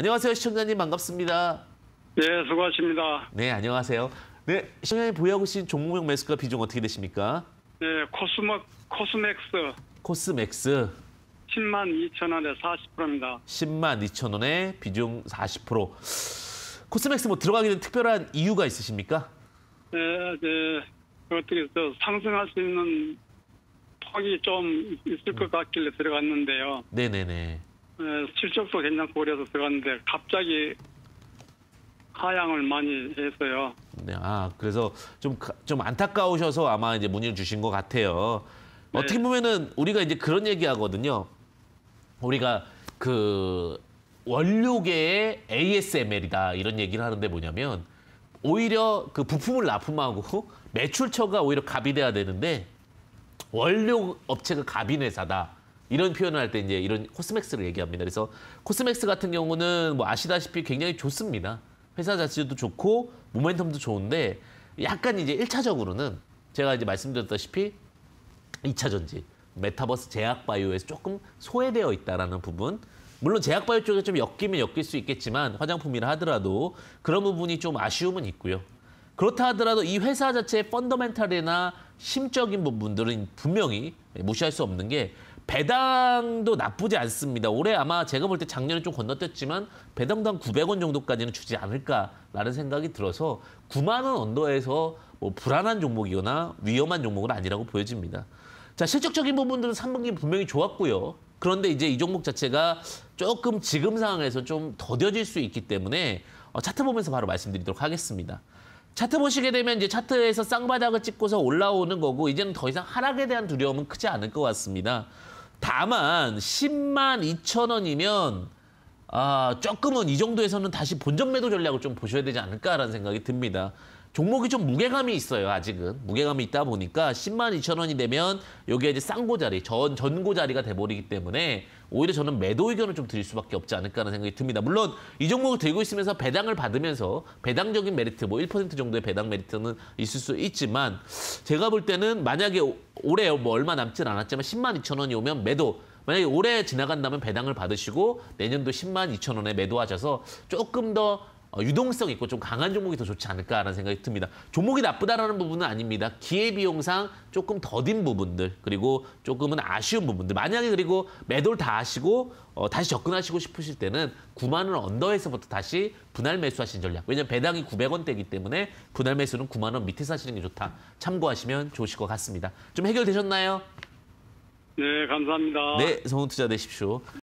안녕하세요, 시청자님 반갑습니다. 네, 수고하십니다. 네, 안녕하세요. 네, 시청자님 보유하고 계신 종목명 매수가 비중 어떻게 되십니까? 네, 코스맥, 코스맥스. 코스맥스. 10만 2천 원에 40%입니다. 10만 2천 원에 비중 40%. 코스맥스 뭐 들어가게 된 특별한 이유가 있으십니까? 네, 네. 어떻게 저 상승할 수 있는 폭이 좀 있을 것 같길래 들어갔는데요. 네네네. 네, 네. 실적도 괜찮고 그래서 들어갔는데 갑자기 하향을 많이 했어요. 네, 아 그래서 좀좀 그, 안타까우셔서 아마 이제 문의를 주신 것 같아요. 네. 어떻게 보면은 우리가 이제 그런 얘기하거든요. 우리가 그 원료계의 ASML이다 이런 얘기를 하는데 뭐냐면 오히려 그 부품을 납품하고 매출처가 오히려 갑이 돼야 되는데 원료 업체가 갑인 회사다. 이런 표현을 할 때 이제 이런 코스맥스를 얘기합니다. 그래서 코스맥스 같은 경우는 뭐 아시다시피 굉장히 좋습니다. 회사 자체도 좋고 모멘텀도 좋은데 약간 이제 일차적으로는 제가 이제 말씀드렸다시피 이차 전지 메타버스 제약 바이오에서 조금 소외되어 있다라는 부분 물론 제약 바이오 쪽에 좀 엮이면 엮일 수 있겠지만 화장품이라 하더라도 그런 부분이 좀 아쉬움은 있고요. 그렇다 하더라도 이 회사 자체의 펀더멘탈이나 심적인 부분들은 분명히 무시할 수 없는 게 배당도 나쁘지 않습니다. 올해 아마 제가 볼 때 작년에 좀 건너뛰었지만 배당당 900원 정도까지는 주지 않을까라는 생각이 들어서 9만 원 언더에서 뭐 불안한 종목이거나 위험한 종목은 아니라고 보여집니다. 자 실적적인 부분들은 3분기 분명히 좋았고요. 그런데 이제 이 종목 자체가 조금 지금 상황에서 좀 더뎌질 수 있기 때문에 어, 차트 보면서 바로 말씀드리도록 하겠습니다. 차트 보시게 되면 이제 차트에서 쌍바닥을 찍고서 올라오는 거고 이제는 더 이상 하락에 대한 두려움은 크지 않을 것 같습니다. 다만 10만 2천 원이면 아, 조금은 이 정도에서는 다시 본전 매도 전략을 좀 보셔야 되지 않을까라는 생각이 듭니다. 종목이 좀 무게감이 있어요, 아직은. 무게감이 있다 보니까 10만 2천 원이 되면 여기에 이제 쌍고자리, 전, 전고자리가 돼버리기 때문에 오히려 저는 매도 의견을 좀 드릴 수밖에 없지 않을까 하는 생각이 듭니다. 물론 이 종목을 들고 있으면서 배당을 받으면서 배당적인 메리트, 뭐 1% 정도의 배당 메리트는 있을 수 있지만 제가 볼 때는 만약에 올해 뭐 얼마 남진 않았지만 10만 2천 원이 오면 매도, 만약에 올해 지나간다면 배당을 받으시고 내년도 10만 2천 원에 매도하셔서 조금 더 어, 유동성 있고 좀 강한 종목이 더 좋지 않을까라는 생각이 듭니다. 종목이 나쁘다라는 부분은 아닙니다. 기회비용상 조금 더딘 부분들 그리고 조금은 아쉬운 부분들 만약에 그리고 매도를 다 하시고 어, 다시 접근하시고 싶으실 때는 9만 원 언더에서부터 다시 분할 매수하신 전략. 왜냐면 배당이 900원대이기 때문에 분할 매수는 9만 원밑에사 하시는 게 좋다. 참고하시면 좋으실 것 같습니다. 좀 해결되셨나요? 네, 감사합니다. 네, 성훈 투자 되십시오.